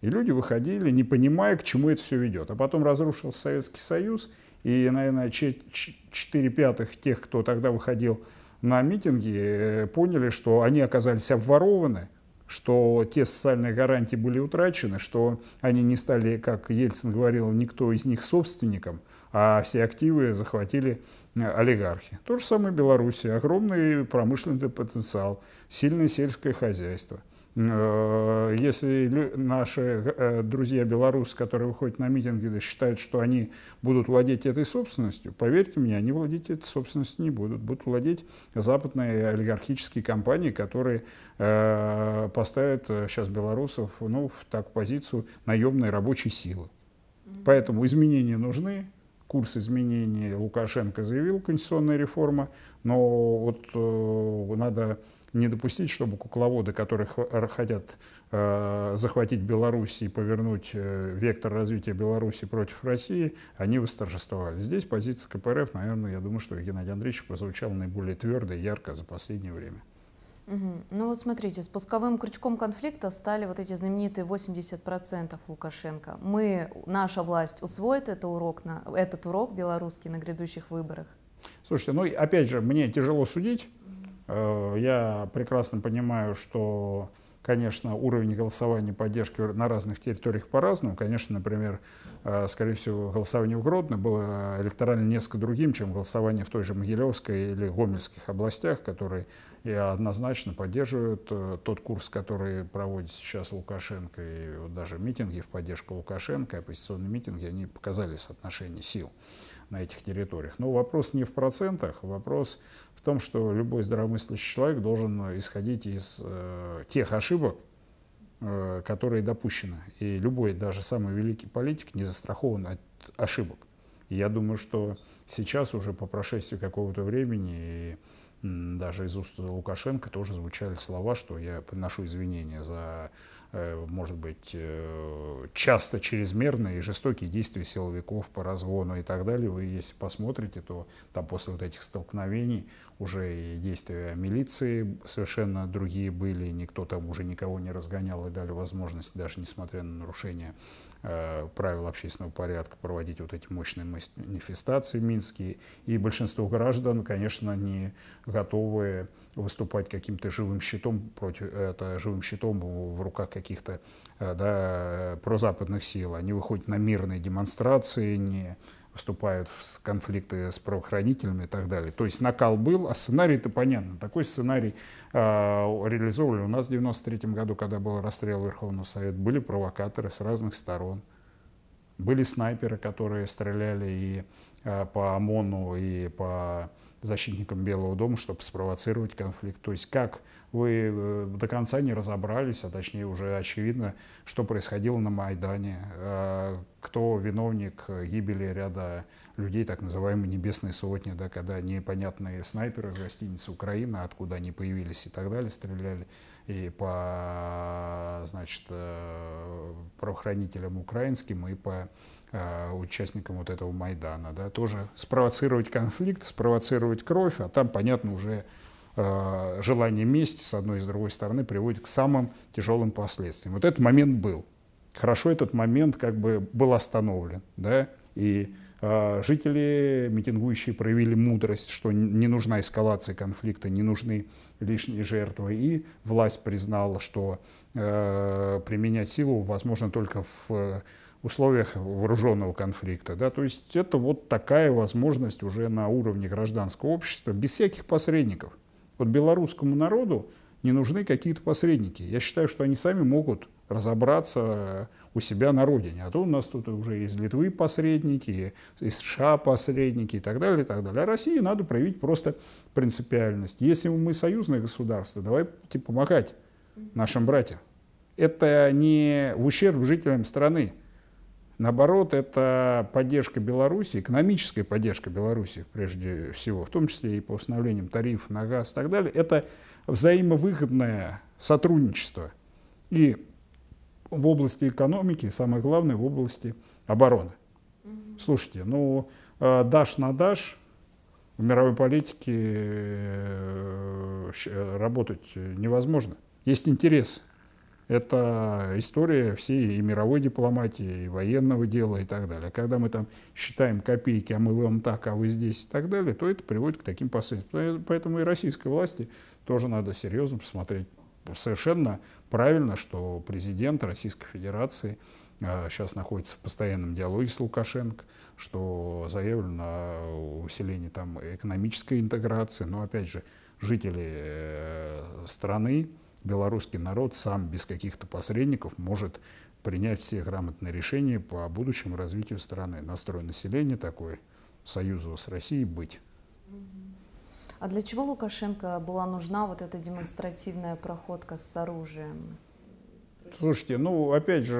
И люди выходили, не понимая, к чему это все ведет. А потом разрушился Советский Союз – и, наверное, 4 пятых тех, кто тогда выходил на митинги, э, поняли, что они оказались обворованы, что те социальные гарантии были утрачены, что они не стали, как Ельцин говорил, никто из них собственником, а все активы захватили э, олигархи. То же самое Беларуси. Огромный промышленный потенциал, сильное сельское хозяйство – Э, если наши э, друзья белорусы, которые выходят на митинги, считают, что они будут владеть этой собственностью, поверьте мне, они владеть этой собственностью не будут. Будут владеть западные олигархические компании, которые э, поставят сейчас белорусов ну, в так позицию наемной рабочей силы. Поэтому изменения нужны, курс изменений Лукашенко заявил, конституционная реформа, но вот надо не допустить, чтобы кукловоды, которые э, хотят э, захватить Беларусь и повернуть э, вектор развития Беларуси против России, они восторжествовали. Здесь позиция КПРФ, наверное, я думаю, что Геннадий Андреевич прозвучал наиболее твердо и ярко за последнее время. Угу. Ну вот смотрите, спусковым крючком конфликта стали вот эти знаменитые 80% Лукашенко. Мы, наша власть усвоит это урок на, этот урок белорусский на грядущих выборах? Слушайте, ну опять же, мне тяжело судить, Э, я прекрасно понимаю, что, конечно, уровень голосования поддержки на разных территориях по-разному. Конечно, например, э, скорее всего, голосование в Гродно было электорально несколько другим, чем голосование в той же Могилевской или Гомельских областях, которые я однозначно поддерживают э, тот курс, который проводит сейчас Лукашенко. И вот даже митинги в поддержку Лукашенко, оппозиционные митинги, они показали соотношение сил на этих территориях. Но вопрос не в процентах, вопрос в том, что любой здравомыслящий человек должен исходить из э, тех ошибок, э, которые допущены. И любой, даже самый великий политик, не застрахован от ошибок. И я думаю, что сейчас уже по прошествии какого-то времени и даже из уст Лукашенко тоже звучали слова, что я приношу извинения за Э, может быть, э, часто чрезмерные и жестокие действия силовиков по разгону и так далее. Вы, если посмотрите, то там после вот этих столкновений уже и действия милиции совершенно другие были, никто там уже никого не разгонял и дали возможность, даже несмотря на нарушения Э, правил общественного порядка проводить вот эти мощные манифестации в Минске. И большинство граждан, конечно, не готовы выступать каким-то живым щитом против это живым щитом в руках каких-то э, да, э, прозападных сил. Они выходят на мирные демонстрации, не вступают в конфликты с правоохранителями и так далее. То есть накал был, а сценарий-то понятно. Такой сценарий э, а, реализовывали у нас в 93 году, когда был расстрел Верховного Совета. Были провокаторы с разных сторон. Были снайперы, которые стреляли и э, по ОМОНу, и по защитником Белого дома, чтобы спровоцировать конфликт. То есть как вы э, до конца не разобрались, а точнее уже очевидно, что происходило на Майдане, э, кто виновник гибели ряда людей, так называемые небесные сотни, да, когда непонятные снайперы из гостиницы Украина, откуда они появились и так далее, стреляли и по, значит, э, правоохранителям украинским, и по а, участникам вот этого Майдана, да, тоже спровоцировать конфликт, спровоцировать кровь, а там, понятно, уже а, желание мести с одной и с другой стороны приводит к самым тяжелым последствиям. Вот этот момент был. Хорошо этот момент как бы был остановлен, да, и а, жители митингующие проявили мудрость, что не нужна эскалация конфликта, не нужны лишние жертвы, и власть признала, что э, применять силу возможно только в условиях вооруженного конфликта. Да? То есть это вот такая возможность уже на уровне гражданского общества, без всяких посредников. Вот белорусскому народу не нужны какие-то посредники. Я считаю, что они сами могут разобраться э, у себя на родине. А то у нас тут уже из Литвы посредники, из США посредники и так далее, и так далее. А России надо проявить просто принципиальность. Если мы союзное государство, типа помогать нашим братьям. Это не в ущерб жителям страны. Наоборот, это поддержка Беларуси, экономическая поддержка Беларуси прежде всего, в том числе и по установлению тарифов на газ и так далее. Это взаимовыгодное сотрудничество и в области экономики, и самое главное, в области обороны. Слушайте, ну, э, дашь на дашь в мировой политике э, э, работать невозможно. Есть интересы. Это история всей и мировой дипломатии, и военного дела и так далее. Когда мы там считаем копейки, а мы вам так, а вы здесь и так далее, то это приводит к таким последствиям. Ну, поэтому и российской власти тоже надо серьезно посмотреть. Совершенно правильно, что президент Российской Федерации э, сейчас находится в постоянном диалоге с Лукашенко, что заявлено усиление там экономической интеграции, но опять же жители э, страны, белорусский народ сам без каких-то посредников может принять все грамотные решения по будущему развитию страны. Настрой населения такой, союзу с Россией быть. А для чего Лукашенко была нужна вот эта демонстративная проходка с оружием? Слушайте, ну, опять же,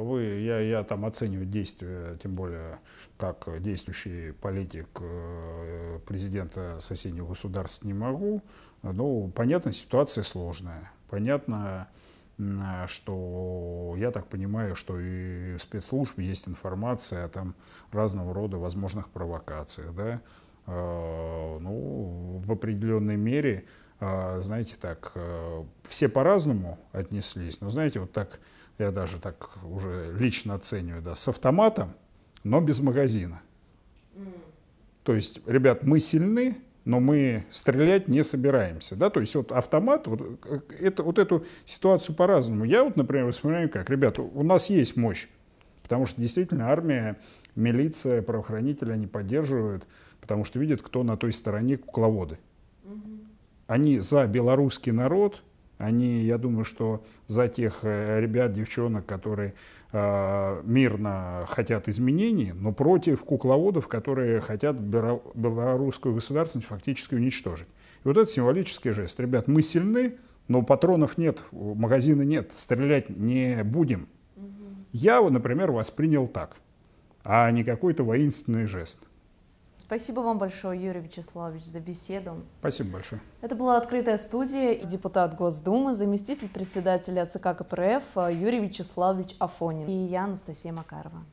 вы, я, я там оцениваю действия, тем более, как действующий политик э, президента соседнего государства не могу. Ну, понятно, ситуация сложная. Понятно, что я так понимаю, что и в спецслужб есть информация о там разного рода возможных провокациях, да, э, ну, в определенной мере а, знаете, так, э, все по-разному отнеслись, но, знаете, вот так, я даже так уже лично оцениваю, да, с автоматом, но без магазина. То есть, ребят, мы сильны, но мы стрелять не собираемся, да, то есть вот автомат, вот, э, это, вот эту ситуацию по-разному. Я вот, например, воспринимаю как, ребят у нас есть мощь, потому что действительно армия, милиция, правоохранители, они поддерживают, потому что видят, кто на той стороне кукловоды они за белорусский народ, они, я думаю, что за тех э, ребят, девчонок, которые э, мирно хотят изменений, но против кукловодов, которые хотят белорусскую государственность фактически уничтожить. И вот это символический жест. Ребят, мы сильны, но патронов нет, магазина нет, стрелять не будем. Я, например, воспринял так, а не какой-то воинственный жест. Спасибо вам большое, Юрий Вячеславович, за беседу. Спасибо большое. Это была открытая студия и депутат Госдумы, заместитель председателя ЦК КПРФ Юрий Вячеславович Афонин и я, Анастасия Макарова.